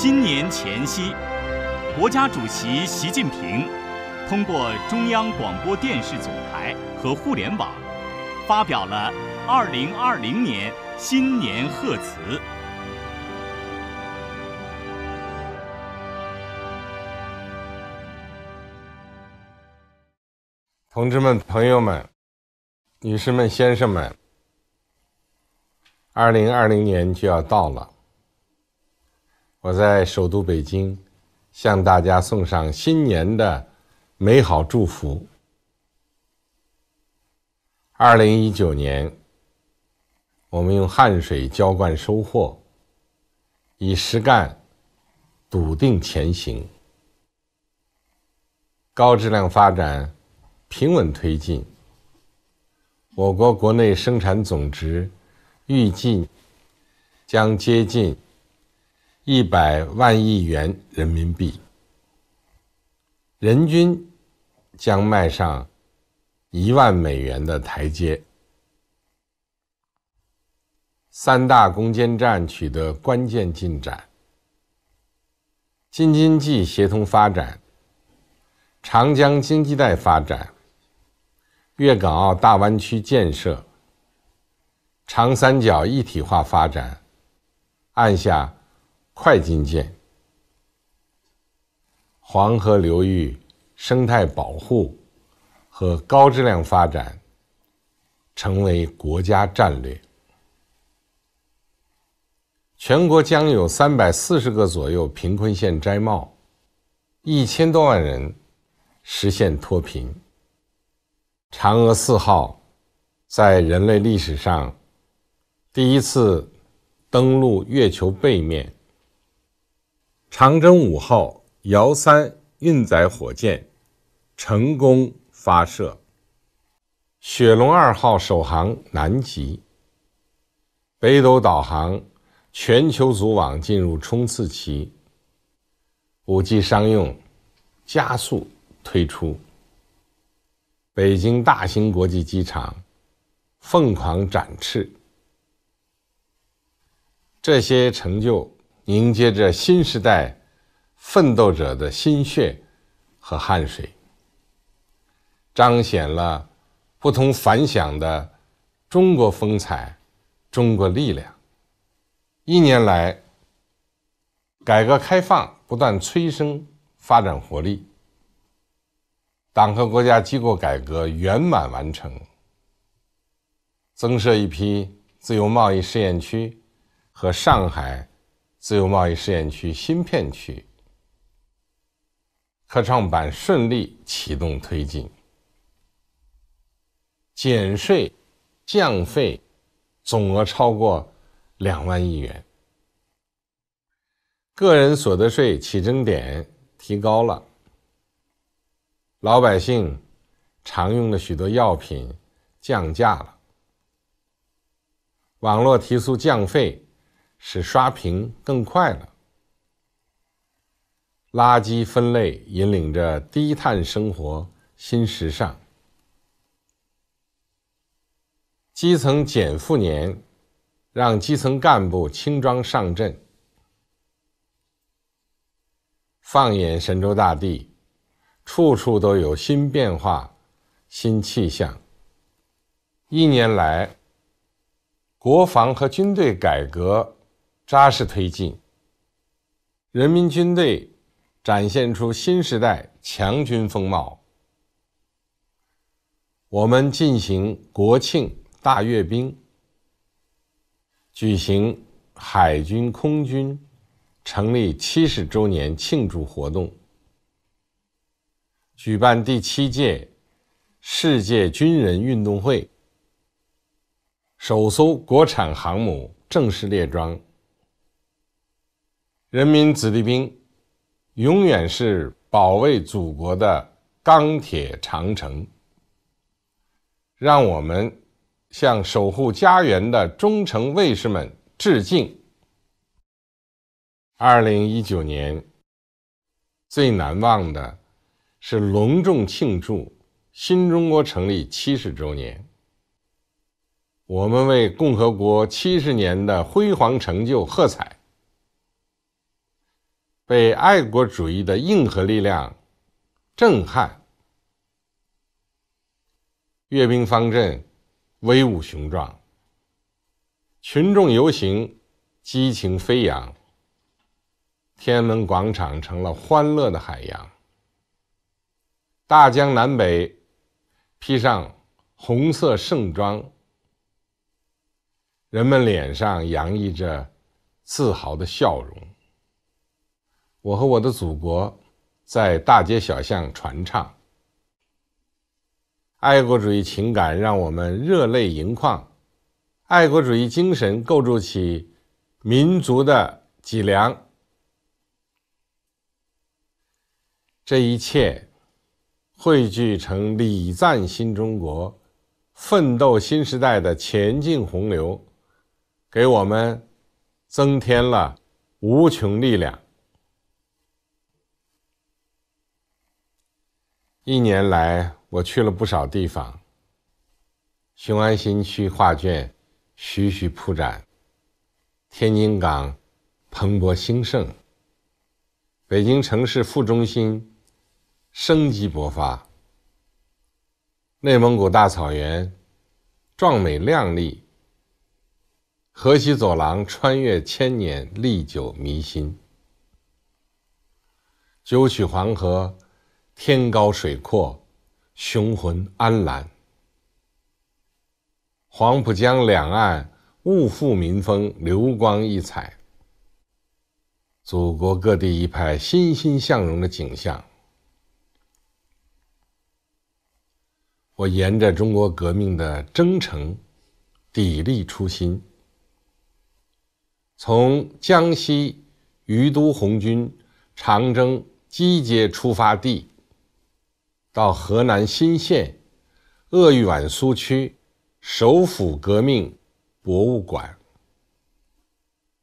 新年前夕，国家主席习近平通过中央广播电视总台和互联网发表了二零二零年新年贺词。同志们、朋友们、女士们、先生们，二零二零年就要到了。我在首都北京，向大家送上新年的美好祝福。二零一九年，我们用汗水浇灌收获，以实干笃定前行。高质量发展平稳推进，我国国内生产总值预计将接近。一百万亿元人民币，人均将迈上一万美元的台阶。三大攻坚战取得关键进展，京津冀协同发展、长江经济带发展、粤港澳大湾区建设、长三角一体化发展按下。快进键。黄河流域生态保护和高质量发展成为国家战略。全国将有三百四十个左右贫困县摘帽，一千多万人实现脱贫。嫦娥四号在人类历史上第一次登陆月球背面。长征五号遥三运载火箭成功发射，雪龙二号首航南极。北斗导航全球组网进入冲刺期，五 G 商用加速推出。北京大兴国际机场疯狂展翅。这些成就。凝结着新时代奋斗者的心血和汗水，彰显了不同凡响的中国风采、中国力量。一年来，改革开放不断催生发展活力，党和国家机构改革圆满完成，增设一批自由贸易试验区和上海。自由贸易试验区新片区，科创板顺利启动推进。减税降费总额超过两万亿元。个人所得税起征点提高了。老百姓常用的许多药品降价了。网络提速降费。使刷屏更快了。垃圾分类引领着低碳生活新时尚。基层减负年，让基层干部轻装上阵。放眼神州大地，处处都有新变化、新气象。一年来，国防和军队改革。扎实推进，人民军队展现出新时代强军风貌。我们进行国庆大阅兵，举行海军、空军成立七十周年庆祝活动，举办第七届世界军人运动会，首艘国产航母正式列装。人民子弟兵永远是保卫祖国的钢铁长城。让我们向守护家园的忠诚卫士们致敬。二零一九年最难忘的是隆重庆祝新中国成立七十周年，我们为共和国七十年的辉煌成就喝彩。被爱国主义的硬核力量震撼，阅兵方阵威武雄壮，群众游行激情飞扬，天安门广场成了欢乐的海洋。大江南北披上红色盛装，人们脸上洋溢着自豪的笑容。我和我的祖国，在大街小巷传唱。爱国主义情感让我们热泪盈眶，爱国主义精神构筑起民族的脊梁。这一切汇聚成礼赞新中国、奋斗新时代的前进洪流，给我们增添了无穷力量。一年来，我去了不少地方。雄安新区画卷徐徐铺展，天津港蓬勃兴盛，北京城市副中心生机勃发，内蒙古大草原壮美亮丽，河西走廊穿越千年，历久弥新，九曲黄河。天高水阔，雄浑安澜。黄浦江两岸物阜民丰，流光溢彩。祖国各地一派欣欣向荣的景象。我沿着中国革命的征程，砥砺初心，从江西于都红军长征集结出发地。到河南新县鄂豫皖苏区首府革命博物馆，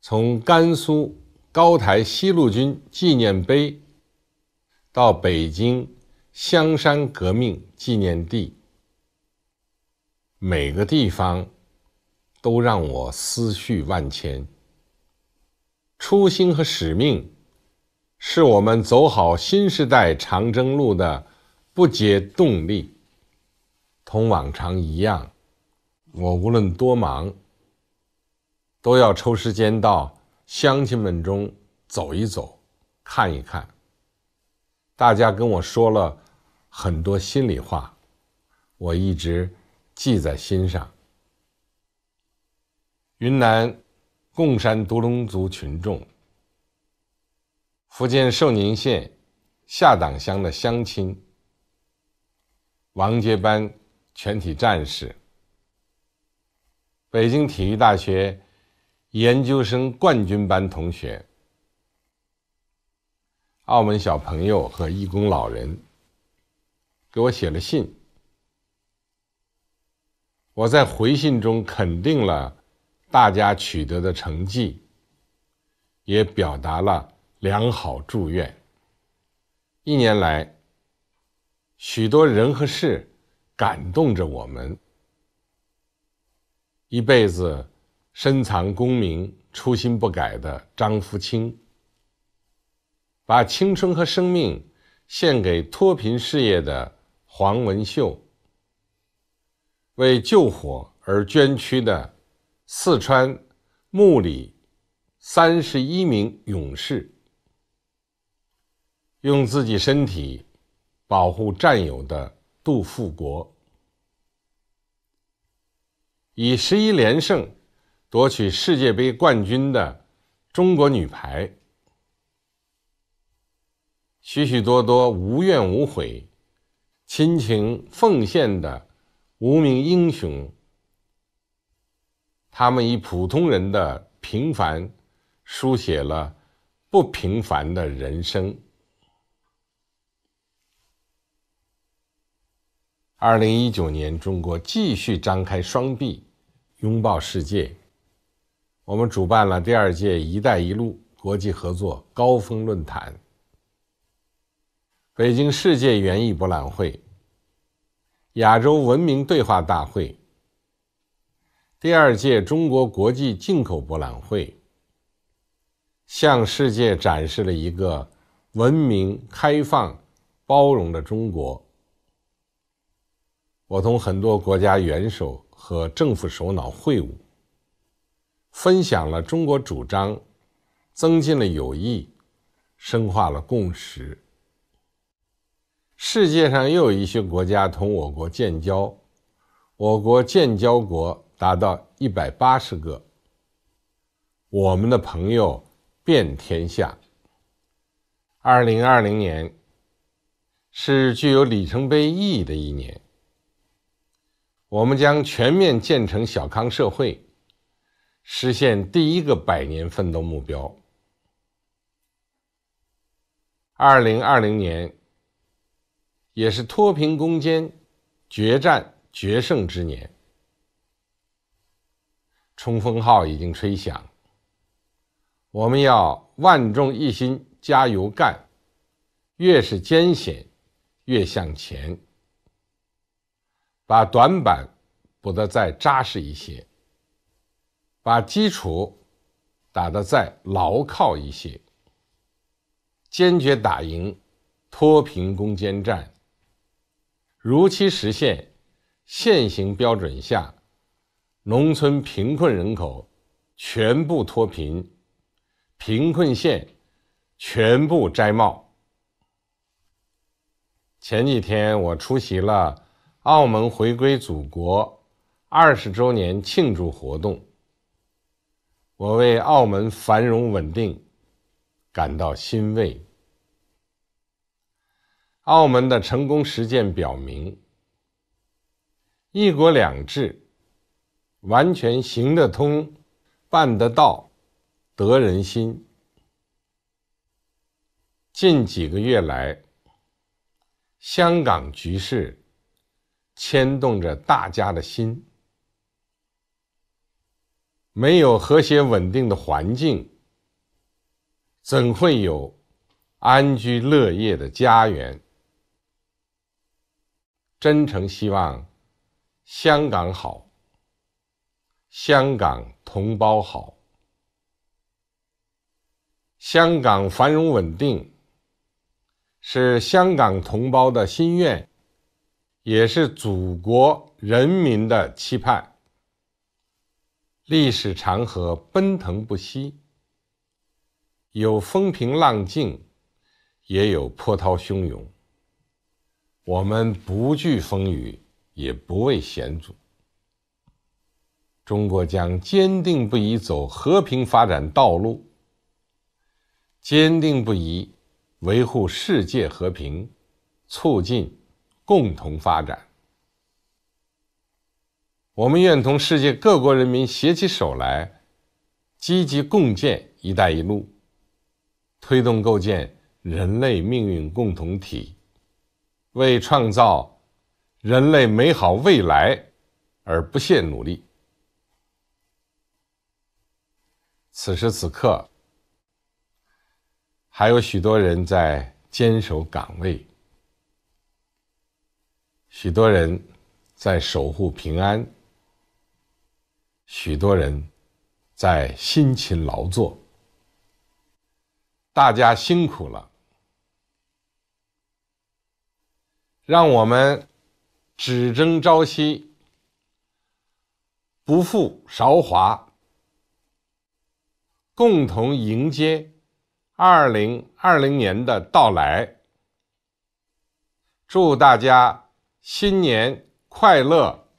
从甘肃高台西路军纪念碑到北京香山革命纪念地，每个地方都让我思绪万千。初心和使命是我们走好新时代长征路的。不竭动力，同往常一样，我无论多忙，都要抽时间到乡亲们中走一走，看一看。大家跟我说了很多心里话，我一直记在心上。云南贡山独龙族群众，福建寿宁县下党乡的乡亲。王杰班全体战士、北京体育大学研究生冠军班同学、澳门小朋友和义工老人给我写了信。我在回信中肯定了大家取得的成绩，也表达了良好祝愿。一年来。许多人和事感动着我们。一辈子深藏功名、初心不改的张富清，把青春和生命献给脱贫事业的黄文秀，为救火而捐躯的四川木里三十一名勇士，用自己身体。保护战友的杜富国，以十一连胜夺取世界杯冠军的中国女排，许许多多无怨无悔、亲情奉献的无名英雄，他们以普通人的平凡，书写了不平凡的人生。二零一九年，中国继续张开双臂，拥抱世界。我们主办了第二届“一带一路”国际合作高峰论坛、北京世界园艺博览会、亚洲文明对话大会、第二届中国国际进口博览会，向世界展示了一个文明、开放、包容的中国。我同很多国家元首和政府首脑会晤，分享了中国主张，增进了友谊，深化了共识。世界上又有一些国家同我国建交，我国建交国达到一百八十个。我们的朋友遍天下。二零二零年是具有里程碑意义的一年。我们将全面建成小康社会，实现第一个百年奋斗目标。二零二零年也是脱贫攻坚决战决胜之年，冲锋号已经吹响，我们要万众一心加油干，越是艰险越向前。把短板补得再扎实一些，把基础打得再牢靠一些，坚决打赢脱贫攻坚战，如期实现现行标准下农村贫困人口全部脱贫，贫困县全部摘帽。前几天我出席了。澳门回归祖国二十周年庆祝活动，我为澳门繁荣稳定感到欣慰。澳门的成功实践表明，“一国两制”完全行得通、办得到、得人心。近几个月来，香港局势。牵动着大家的心。没有和谐稳定的环境，怎会有安居乐业的家园？真诚希望香港好，香港同胞好，香港繁荣稳定是香港同胞的心愿。也是祖国人民的期盼。历史长河奔腾不息，有风平浪静，也有波涛汹涌。我们不惧风雨，也不畏险阻。中国将坚定不移走和平发展道路，坚定不移维护世界和平，促进。共同发展。我们愿同世界各国人民携起手来，积极共建“一带一路”，推动构建人类命运共同体，为创造人类美好未来而不懈努力。此时此刻，还有许多人在坚守岗位。许多人在守护平安，许多人在辛勤劳作，大家辛苦了！让我们只争朝夕，不负韶华，共同迎接二零二零年的到来。祝大家！新年快乐！